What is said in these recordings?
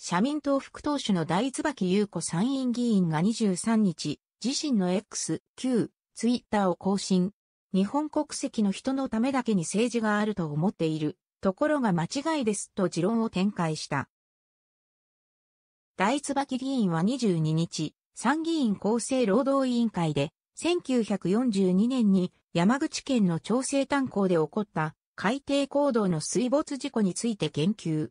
社民党副党首の大椿優子参院議員が23日、自身の X、Q、ツイッターを更新。日本国籍の人のためだけに政治があると思っている。ところが間違いですと持論を展開した。大椿議員は22日、参議院厚生労働委員会で、1942年に山口県の調整炭鉱で起こった海底行動の水没事故について言及。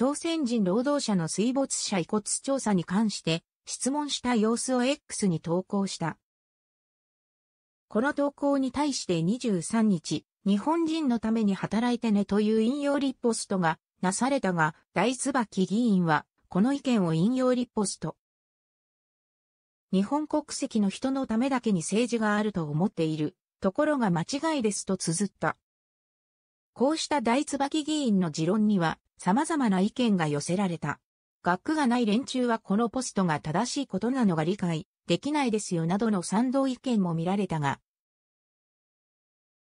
朝鮮人労働者の水没者遺骨調査に関して質問した様子を X に投稿した。この投稿に対して23日、日本人のために働いてねという引用リポストがなされたが、大椿議員はこの意見を引用リポスト。日本国籍の人のためだけに政治があると思っている。ところが間違いですと綴った。こうした大椿議員の持論には様々な意見が寄せられた。学区がない連中はこのポストが正しいことなのが理解できないですよなどの賛同意見も見られたが、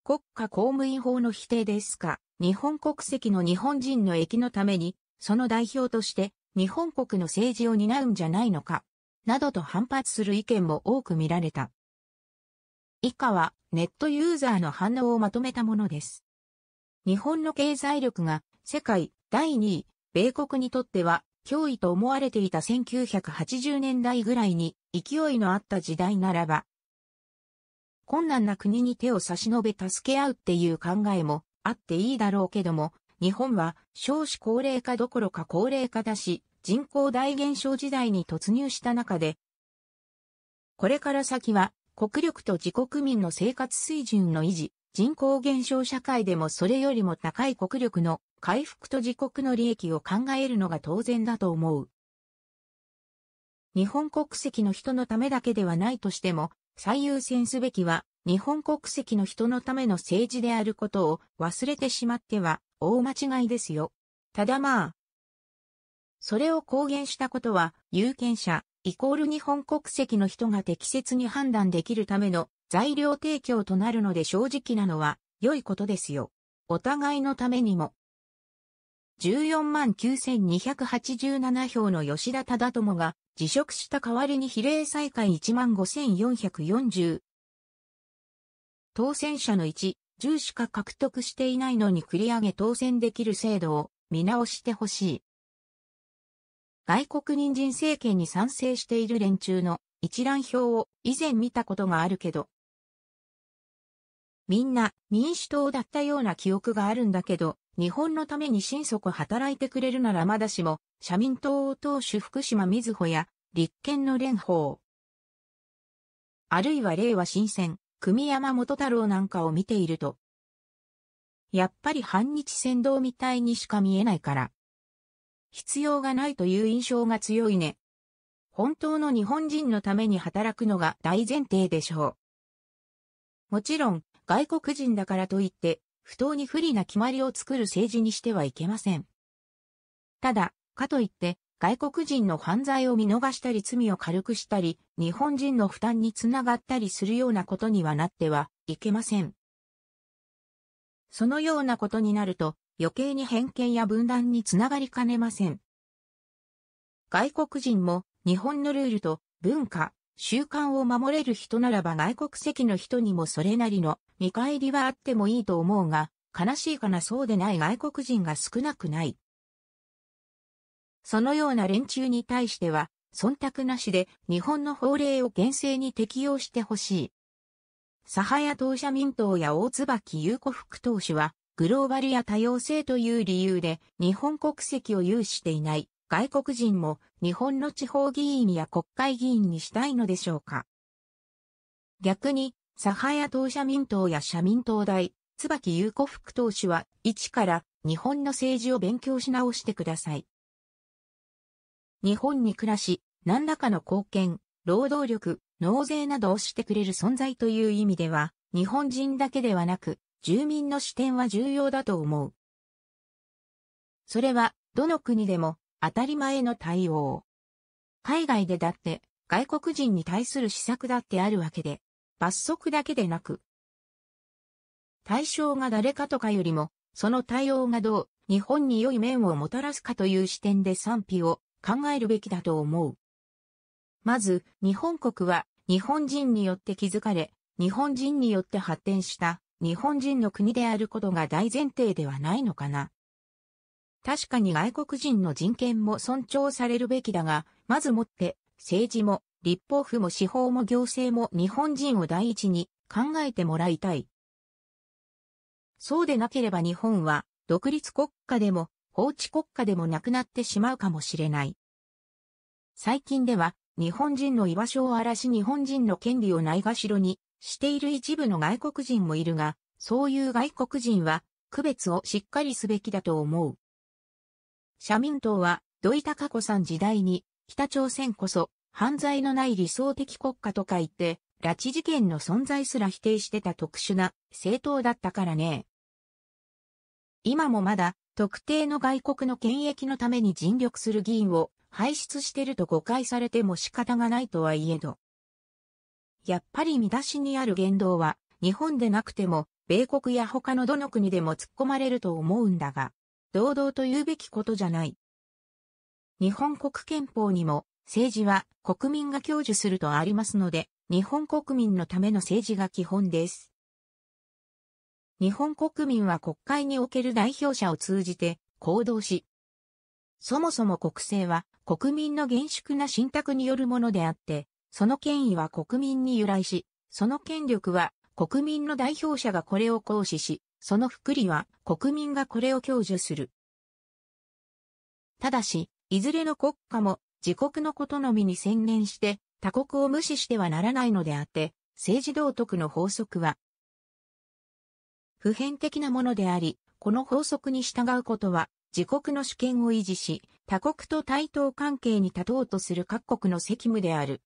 国家公務員法の否定ですか、日本国籍の日本人の益のために、その代表として日本国の政治を担うんじゃないのか、などと反発する意見も多く見られた。以下はネットユーザーの反応をまとめたものです。日本の経済力が世界第2位、米国にとっては脅威と思われていた1980年代ぐらいに勢いのあった時代ならば、困難な国に手を差し伸べ助け合うっていう考えもあっていいだろうけども、日本は少子高齢化どころか高齢化だし、人口大減少時代に突入した中で、これから先は国力と自国民の生活水準の維持、人口減少社会でもそれよりも高い国力の回復と自国の利益を考えるのが当然だと思う。日本国籍の人のためだけではないとしても、最優先すべきは、日本国籍の人のための政治であることを忘れてしまっては、大間違いですよ。ただまあ、それを公言したことは、有権者、イコール日本国籍の人が適切に判断できるための材料提供となるので正直なのは良いことですよ。お互いのためにも。14万9287票の吉田忠友が辞職した代わりに比例再開1万5440。当選者の1、10しか獲得していないのに繰り上げ当選できる制度を見直してほしい。外国人人政権に賛成している連中の一覧表を以前見たことがあるけど、みんな民主党だったような記憶があるんだけど、日本のために心底働いてくれるならまだしも、社民党党首福島みずほや、立憲の連邦。あるいは令和新選、組山元太郎なんかを見ていると、やっぱり反日扇動みたいにしか見えないから。必要がないという印象が強いね。本当の日本人のために働くのが大前提でしょう。もちろん、外国人だからといって、不当に不利な決まりを作る政治にしてはいけません。ただ、かといって、外国人の犯罪を見逃したり罪を軽くしたり、日本人の負担につながったりするようなことにはなってはいけません。そのようなことになると、余計に偏見や分断につながりかねません。外国人も日本のルールと文化、習慣を守れる人ならば外国籍の人にもそれなりの見返りはあってもいいと思うが、悲しいかなそうでない外国人が少なくない。そのような連中に対しては、忖度なしで日本の法令を厳正に適用してほしい。サハヤ当社民党や大椿優子副党首は、グローバルや多様性という理由で日本国籍を有していない外国人も日本の地方議員や国会議員にしたいのでしょうか。逆に、左派や党社民党や社民党大、椿裕子副党首は、一から日本の政治を勉強し直してください。日本に暮らし、何らかの貢献、労働力、納税などをしてくれる存在という意味では、日本人だけではなく、住民の視点は重要だと思う。それは、どの国でも当たり前の対応。海外でだって、外国人に対する施策だってあるわけで、罰則だけでなく、対象が誰かとかよりも、その対応がどう、日本に良い面をもたらすかという視点で賛否を考えるべきだと思う。まず、日本国は、日本人によって築かれ、日本人によって発展した、日本人の国であることが大前提ではないのかな。確かに外国人の人権も尊重されるべきだが、まずもって政治も立法府も司法も行政も日本人を第一に考えてもらいたい。そうでなければ日本は独立国家でも法治国家でもなくなってしまうかもしれない。最近では日本人の居場所を荒らし日本人の権利をないがしろにしている一部の外国人もいるが、そういう外国人は区別をしっかりすべきだと思う。社民党は、土井隆子さん時代に、北朝鮮こそ、犯罪のない理想的国家と書いて、拉致事件の存在すら否定してた特殊な政党だったからね。今もまだ、特定の外国の権益のために尽力する議員を排出してると誤解されても仕方がないとはいえど。やっぱり見出しにある言動は、日本でなくても、米国や他のどの国でも突っ込まれると思うんだが。堂々と言うべきことじゃない。日本国憲法にも、政治は国民が享受するとありますので、日本国民のための政治が基本です。日本国民は国会における代表者を通じて行動し、そもそも国政は国民の厳粛な信託によるものであって、その権威は国民に由来し、その権力は国民の代表者がこれを行使し、その福利は国民がこれを享受する。ただし、いずれの国家も自国のことのみに専念して他国を無視してはならないのであって、政治道徳の法則は、普遍的なものであり、この法則に従うことは、自国の主権を維持し、他国と対等関係に立とうとする各国の責務である。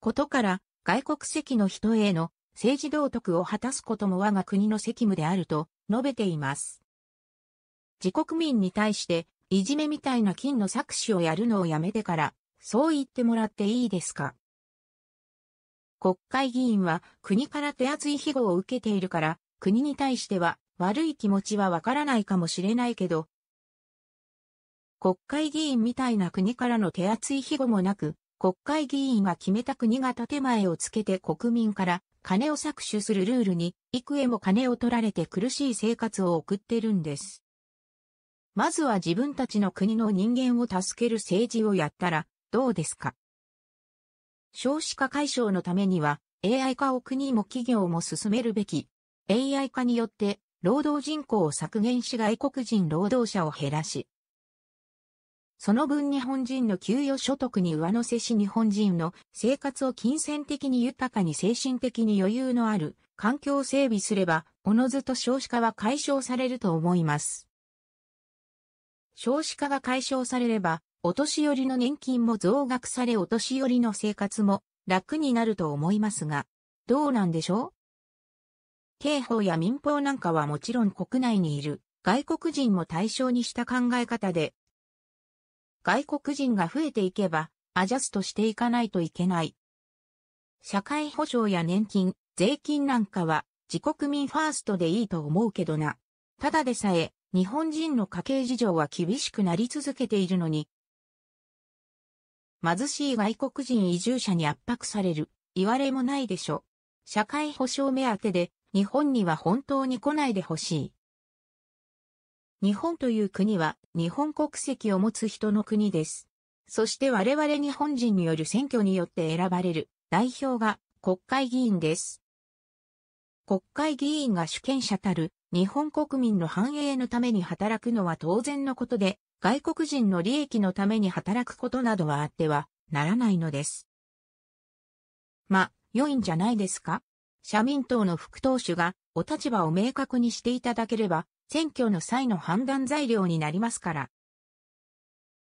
ことから、外国籍の人への政治道徳を果たすことも我が国の責務であると述べています。自国民に対して、いじめみたいな金の搾取をやるのをやめてから、そう言ってもらっていいですか。国会議員は国から手厚い庇護を受けているから、国に対しては悪い気持ちはわからないかもしれないけど、国会議員みたいな国からの手厚い庇護もなく、国会議員が決めた国が建前をつけて国民から金を搾取するルールに、幾重も金を取られて苦しい生活を送ってるんです。まずは自分たちの国の人間を助ける政治をやったら、どうですか少子化解消のためには、AI 化を国も企業も進めるべき。AI 化によって、労働人口を削減し外国人労働者を減らし、その分日本人の給与所得に上乗せし日本人の生活を金銭的に豊かに精神的に余裕のある環境を整備すれば、おのずと少子化は解消されると思います。少子化が解消されれば、お年寄りの年金も増額されお年寄りの生活も楽になると思いますが、どうなんでしょう刑法や民法なんかはもちろん国内にいる外国人も対象にした考え方で外国人が増えていけば、アジャストしていかないといけない。社会保障や年金、税金なんかは、自国民ファーストでいいと思うけどな。ただでさえ、日本人の家計事情は厳しくなり続けているのに、貧しい外国人移住者に圧迫される、言われもないでしょ。社会保障目当てで、日本には本当に来ないでほしい。日本という国は日本国籍を持つ人の国です。そして我々日本人による選挙によって選ばれる代表が国会議員です。国会議員が主権者たる日本国民の繁栄のために働くのは当然のことで、外国人の利益のために働くことなどはあってはならないのです。ま、良いんじゃないですか社民党の副党首がお立場を明確にしていただければ、選挙の際の判断材料になりますから。